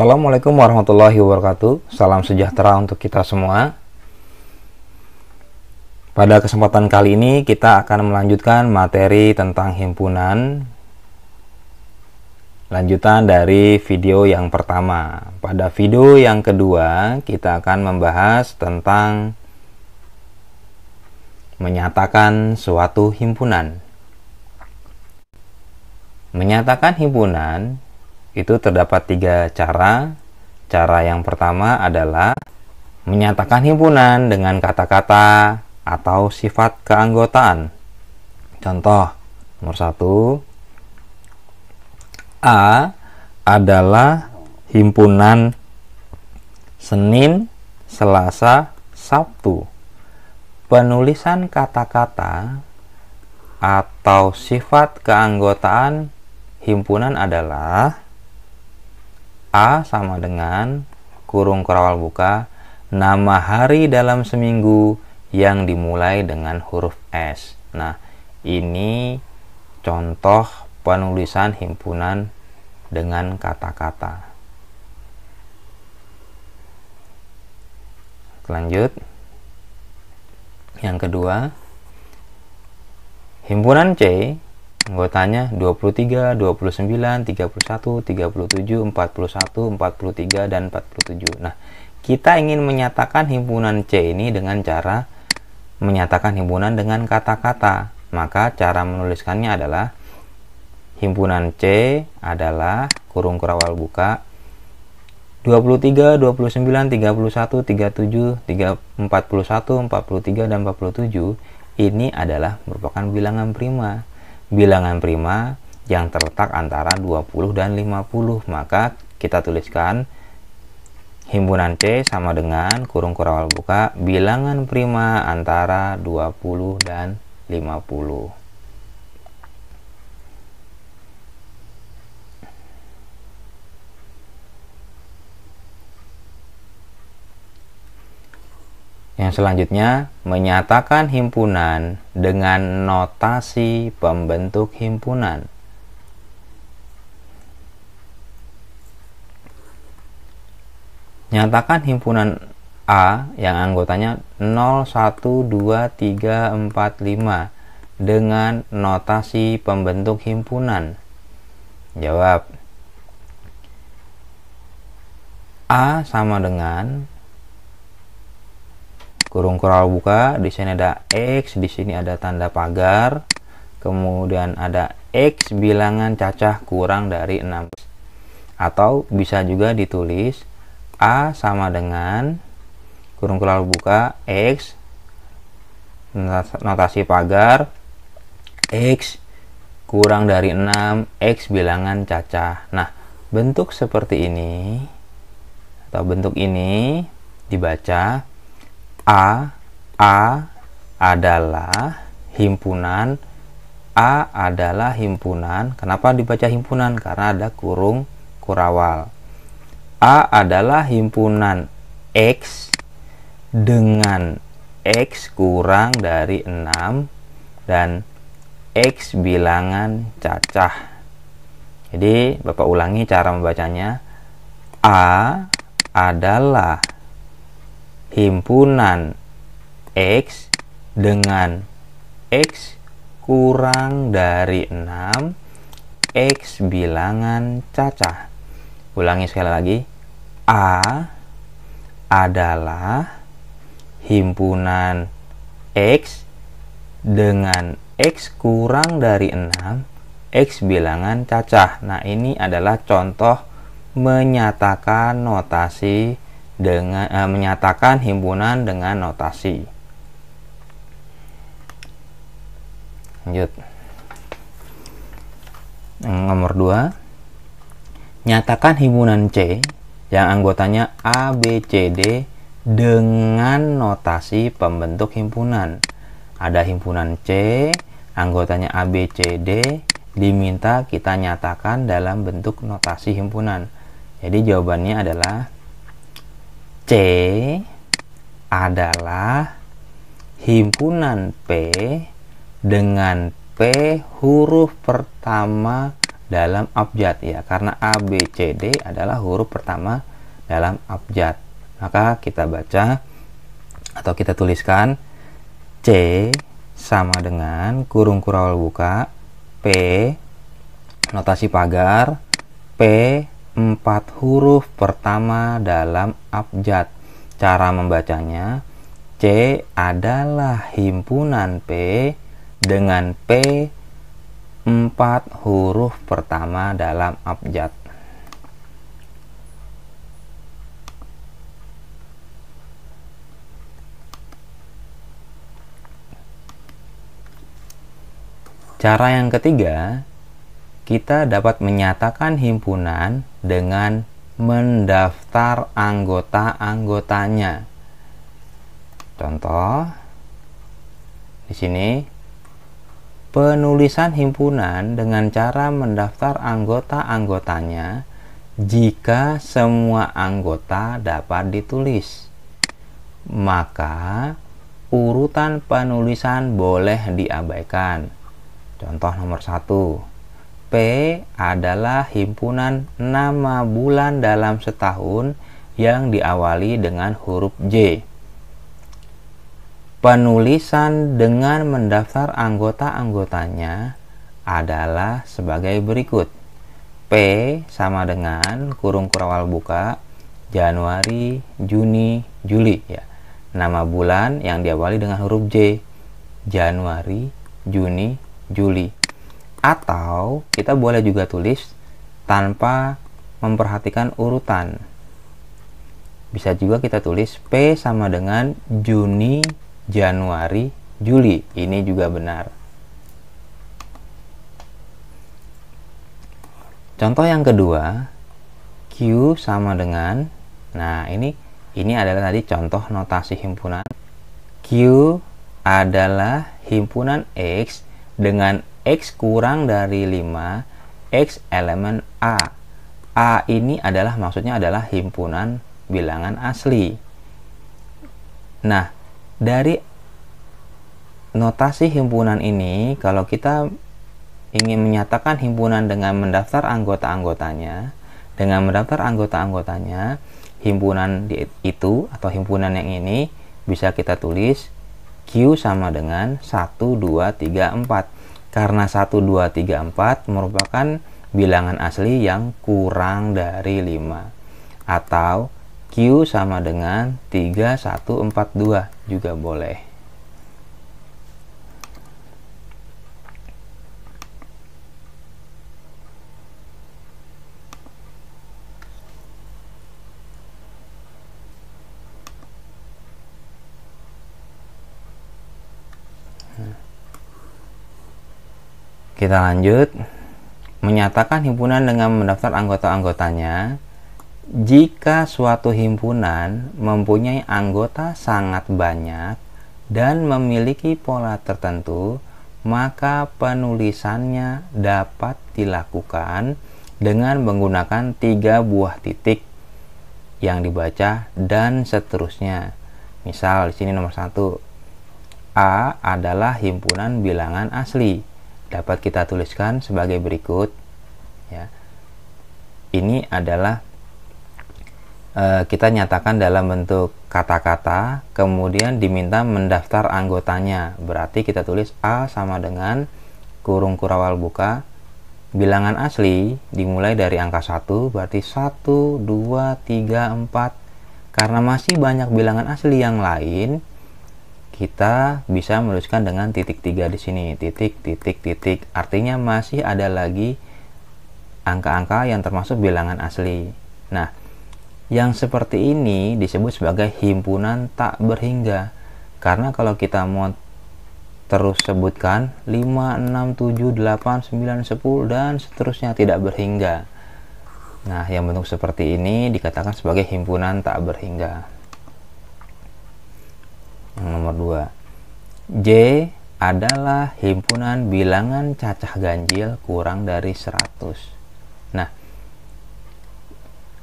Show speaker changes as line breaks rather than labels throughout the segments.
Assalamualaikum warahmatullahi wabarakatuh. Salam sejahtera untuk kita semua. Pada kesempatan kali ini kita akan melanjutkan materi tentang himpunan lanjutan dari video yang pertama. Pada video yang kedua kita akan membahas tentang menyatakan suatu himpunan. Menyatakan himpunan itu terdapat tiga cara. Cara yang pertama adalah menyatakan himpunan dengan kata-kata atau sifat keanggotaan. Contoh, nomor satu, A adalah himpunan Senin, Selasa, Sabtu. Penulisan kata-kata atau sifat keanggotaan himpunan adalah A sama dengan kurung kerawal buka nama hari dalam seminggu yang dimulai dengan huruf S. Nah, ini contoh penulisan himpunan dengan kata-kata. Lanjut. Yang kedua, himpunan C anggotanya 23, 29, 31, 37, 41, 43, dan 47. Nah, kita ingin menyatakan himpunan C ini dengan cara menyatakan himpunan dengan kata-kata. Maka cara menuliskannya adalah himpunan C adalah kurung kurawal buka 23, 29, 31, 37, 41, 43, dan 47 ini adalah merupakan bilangan prima bilangan prima yang terletak antara 20 dan 50 maka kita tuliskan himpunan C sama dengan kurung kurawal buka bilangan prima antara 20 dan 50 Yang selanjutnya, menyatakan himpunan dengan notasi pembentuk himpunan. Nyatakan himpunan A yang anggotanya 0, 1, 2, 3, 4, 5 dengan notasi pembentuk himpunan. Jawab A sama dengan kurung kurau buka di sini ada X di sini ada tanda pagar kemudian ada X bilangan cacah kurang dari 6 atau bisa juga ditulis A sama dengan kurung kurau buka X notasi pagar X kurang dari 6 X bilangan cacah nah bentuk seperti ini atau bentuk ini dibaca A A adalah himpunan A adalah himpunan. Kenapa dibaca himpunan? Karena ada kurung kurawal. A adalah himpunan X dengan X kurang dari 6 dan X bilangan cacah. Jadi, Bapak ulangi cara membacanya. A adalah himpunan X dengan X kurang dari 6 X bilangan cacah ulangi sekali lagi A adalah himpunan X dengan X kurang dari 6 X bilangan cacah nah ini adalah contoh menyatakan notasi dengan eh, menyatakan himpunan dengan notasi. Lanjut. Nomor 2. Nyatakan himpunan C yang anggotanya A, B, C, D dengan notasi pembentuk himpunan. Ada himpunan C, anggotanya A, B, C, D diminta kita nyatakan dalam bentuk notasi himpunan. Jadi jawabannya adalah C adalah himpunan P dengan P huruf pertama dalam abjad ya karena A B C D adalah huruf pertama dalam abjad maka kita baca atau kita tuliskan C sama dengan kurung kurawal buka P notasi pagar P empat huruf pertama dalam abjad. Cara membacanya, C adalah himpunan P dengan P empat huruf pertama dalam abjad. Cara yang ketiga, kita dapat menyatakan himpunan dengan mendaftar anggota-anggotanya. Contoh di sini penulisan himpunan dengan cara mendaftar anggota-anggotanya jika semua anggota dapat ditulis maka urutan penulisan boleh diabaikan contoh nomor satu P adalah himpunan nama bulan dalam setahun yang diawali dengan huruf J. Penulisan dengan mendaftar anggota-anggotanya adalah sebagai berikut. P sama dengan kurung kurawal buka Januari, Juni, Juli ya. Nama bulan yang diawali dengan huruf J. Januari, Juni, Juli. Atau kita boleh juga tulis tanpa memperhatikan urutan. Bisa juga kita tulis P sama dengan Juni, Januari, Juli. Ini juga benar. Contoh yang kedua, Q sama dengan Nah, ini ini adalah tadi contoh notasi himpunan. Q adalah himpunan X dengan X kurang dari 5 X elemen A A ini adalah maksudnya adalah himpunan bilangan asli nah dari notasi himpunan ini kalau kita ingin menyatakan himpunan dengan mendaftar anggota-anggotanya, dengan mendaftar anggota-anggotanya, himpunan itu atau himpunan yang ini bisa kita tulis Q sama dengan 1, 2, 3, 4 karena 1, 2, 3, 4 merupakan bilangan asli yang kurang dari 5 atau Q sama dengan 3, 1, 4, 2 juga boleh. Kita lanjut. Menyatakan himpunan dengan mendaftar anggota-anggotanya. Jika suatu himpunan mempunyai anggota sangat banyak dan memiliki pola tertentu, maka penulisannya dapat dilakukan dengan menggunakan tiga buah titik yang dibaca dan seterusnya. Misal di sini nomor satu A adalah himpunan bilangan asli dapat kita tuliskan sebagai berikut ya ini adalah e, kita nyatakan dalam bentuk kata-kata kemudian diminta mendaftar anggotanya berarti kita tulis A sama dengan kurung kurawal buka bilangan asli dimulai dari angka 1 berarti 1 2 3 4 karena masih banyak bilangan asli yang lain kita bisa menuliskan dengan titik tiga di sini titik titik titik artinya masih ada lagi angka-angka yang termasuk bilangan asli nah yang seperti ini disebut sebagai himpunan tak berhingga karena kalau kita mau terus sebutkan 5, 6, 7, 8, 9, 10 dan seterusnya tidak berhingga nah yang bentuk seperti ini dikatakan sebagai himpunan tak berhingga yang Nomor 2. J adalah himpunan bilangan cacah ganjil kurang dari 100. Nah,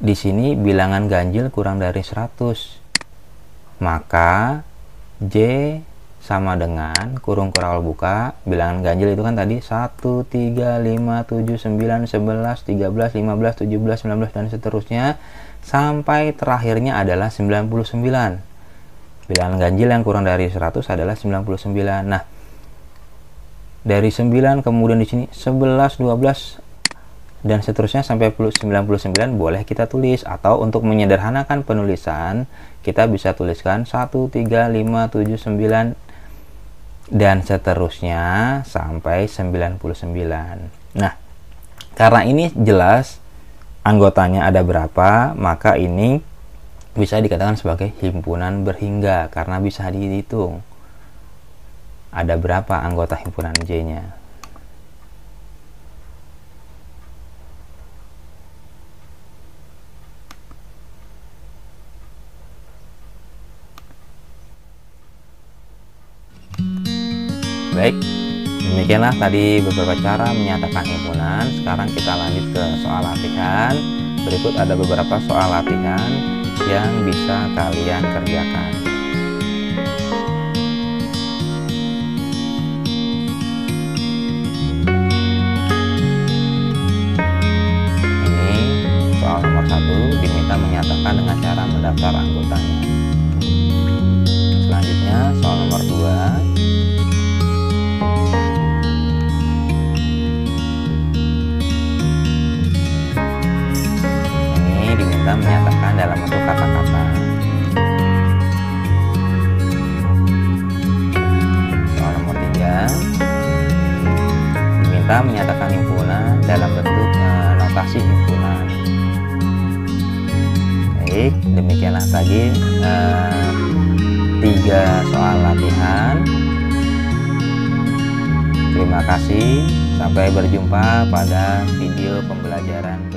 di sini bilangan ganjil kurang dari 100. Maka J sama dengan kurung kurawal buka bilangan ganjil itu kan tadi 1 3 5 7 9 11 13 15 17 19 dan seterusnya sampai terakhirnya adalah 99. Bilangan ganjil yang kurang dari 100 adalah 99. Nah, dari 9 kemudian di sini 11, 12 dan seterusnya sampai 99 boleh kita tulis atau untuk menyederhanakan penulisan kita bisa tuliskan 1 3 5 7 9 dan seterusnya sampai 99. Nah, karena ini jelas anggotanya ada berapa, maka ini bisa dikatakan sebagai himpunan berhingga karena bisa dihitung ada berapa anggota himpunan J-nya. Baik, demikianlah tadi beberapa cara menyatakan himpunan. Sekarang kita lanjut ke soal latihan. Berikut ada beberapa soal latihan yang bisa kalian kerjakan. Ini soal nomor satu diminta menyatakan dengan cara mendaftar anggotanya. Selanjutnya soal nomor dua ini diminta menyatakan dalam bentuk kata-kata soal nomor tiga diminta menyatakan himpunan dalam bentuk eh, notasi himpunan baik demikianlah tadi eh, tiga soal latihan terima kasih sampai berjumpa pada video pembelajaran